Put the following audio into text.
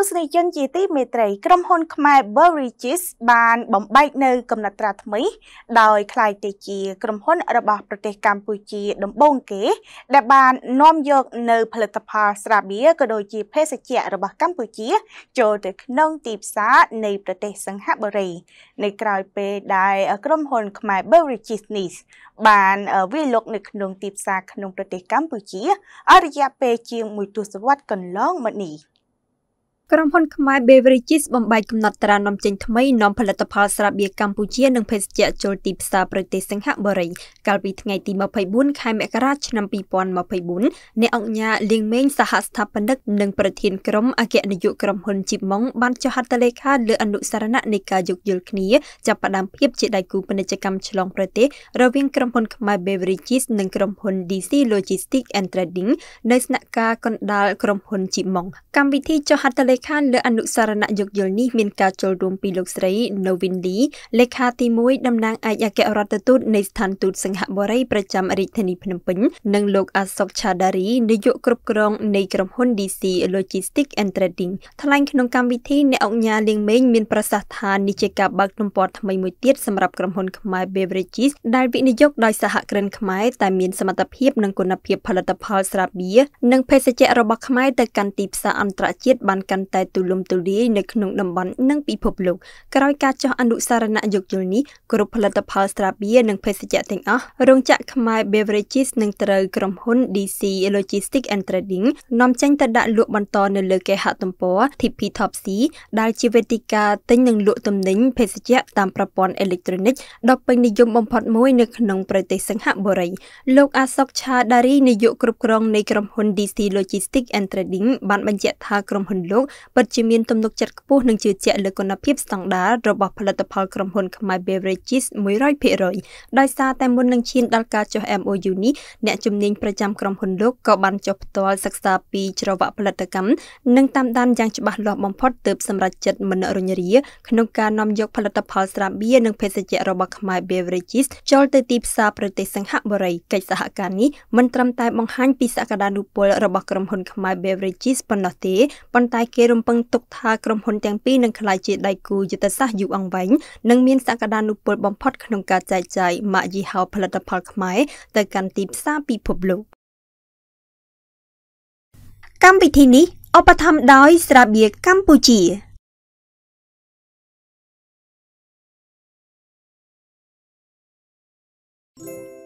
ទស្សនិកជនជាទីមេត្រីក្រុមហ៊ុនខ្មែរ Beverages បានបំបែកនៅកំណត់ត្រាថ្មី ដោយខ្លាយទៅជា ក្រុមហ៊ុនរបស់ប្រទេសកម្ពុជាដំបូងគេ ដែលបាននាំយកនៅផលិតផលស្រាបៀរក៏ដូចជាភេសជ្ជៈរបស់កម្ពុជា ចូលទៅក្នុងទីផ្សារនៃប្រទេសសិង្ហបុរីនៅក្រៅពេលដែលក្រុមហ៊ុនខ្មែរ Beverages នេះបានវាយលុកនៅក្នុងទីផ្សារក្នុងប្រទេសកម្ពុជាអរិយាពេលជាងមួយទសវត្សរ៍កន្លងមកនេះ។ក្រុមហ៊ុនខ្មែរ Beverages បំបែកកំណត់ត្រានាំចេញថ្មីនាំផលិតផលស្រាបៀរកម្ពុជានិងភេសជ្ជៈចូលទីផ្សារប្រទេសសិង្ហបុរី កាលពីថ្ងៃទី24ខែមករាឆ្នាំ2024អ្នកអង្គការលៀងម៉េងសហស្ថាបនិក និងប្រធានក្រុមអគ្គនាយកក្រុមហ៊ុនជីម៉ុងបានចុះហត្ថលេខាលើអនុសារណៈនៃការយោគយល់គ្នាចាប់ផ្ដើមភាពជាដៃគូពាណិជ្ជកម្មឆ្លងប្រទេសរវាងក្រុមហ៊ុនខ្មែរ Beverages និងក្រុមហ៊ុន DC Logistics and Trading នៅស្នាក់ការកណ្ដាលក្រុមហ៊ុនជីម៉ុងកម្មវិធីចុះហត្ថលេក្ខាលើអនុសារណៈយោគយល់នេះមានការចូលរួមពីលោកស្រី Novin Lee លេខាទី1តំណាងឯកអគ្គរដ្ឋទូតនៃស្ថានទូតសិង្ហបុរីប្រចាំរាជធានីភ្នំពេញនិងលោកអាសុកឆាដារីនាយកគ្រប់គ្រងនៃក្រុមហ៊ុន DC Logistics and Trading ថ្លែងក្នុងកម្មវិធីអ្នកអង្គការលៀងមេងមានប្រសាសន៍ថានេះជាការបើកទំព័រថ្មីមួយទៀតសម្រាប់ក្រុមហ៊ុនខ្មែរ Beverages ដែលវិនិយោគដោយសហគ្រិនខ្មែរតែមានសមត្ថភាពនិងគុណភាពផលិតផលស្រាបៀរនិងភេសជ្ជៈរបស់ខ្មែរទៅកាន់ទីផ្សារអន្តរជាតិបានកាន់តែទូលំទូលាយនៅក្នុងតំបន់និងពិភពលោកក្រោយការចោះអនុសារណៈយោគយល់នេះគ្រប់ផលិតផលស្រាបៀនិងភេសជ្ជៈទាំងអស់រោងចក្រខ្មែរ Beverages នឹងត្រូវក្រុមហ៊ុន DC Logistics and Trading នាំចេញទៅដាក់លក់បន្តនៅលើគេហទំព័រ TP Topsy ដែលជាវេទិកាទិញនិងលក់ទំនិញភេសជ្ជៈតាមប្រព័ន្ធអេឡិចត្រូនិកដ៏ពេញនិយមបំផុតមួយនៅក្នុងប្រទេសសិង្ហបុរីលោកអាសុកឆាដារីនាយកគ្រប់គ្រងនៃក្រុមហ៊ុន DC Logistics and Trading បានបញ្ជាក់ថាក្រុមហ៊ុនលោកពិតជាមានទំនុកចិត្តខ្ពស់និងជឿជាក់លើគុណភាពស្តង់ដាររបស់ផលិតផលក្រុមហ៊ុនខ្មែរ Beverages 100%ដោយសារតែមុននឹងឈានដល់ការចុះ MOU នេះអ្នកជំនាញប្រចាំក្រុមហ៊ុនលោកក៏បានចុះផ្ទាល់សិក្សាពីច្រវាក់ផលិតកម្មនិងតាមដានយ៉ាងច្បាស់លាស់បំផុតទើបសម្រេចចិត្តមិនរញរាក្នុងការនាំយកផលិតផលស្រាបៀរនិងភេសជ្ជៈរបស់ខ្មែរ Beverages ចូលទៅទីផ្សារប្រទេសសិង្ហបុរីកិច្ចសហការនេះមិនត្រឹមតែបង្ហាញពីសក្តានុពលរបស់ក្រុមហ៊ុនខ្មែរ Beverages ប៉ុណ្ណោះទេប៉ុន្តែគេរំពឹងទុកថាក្រុមហ៊ុនទាំងពីរនឹងក្លាយជាដៃគូយុទ្ធសាស្ត្រយូរអង្វែងនិងមានសក្តានុពលបំផុតក្នុងការចែកចាយម៉ាកយីហោផលិតផលខ្មែរទៅកាន់ទីផ្សារពិភពលោកកម្មវិធីនេះឧបត្ថម្ភដោយស្រាបៀរកម្ពុជា។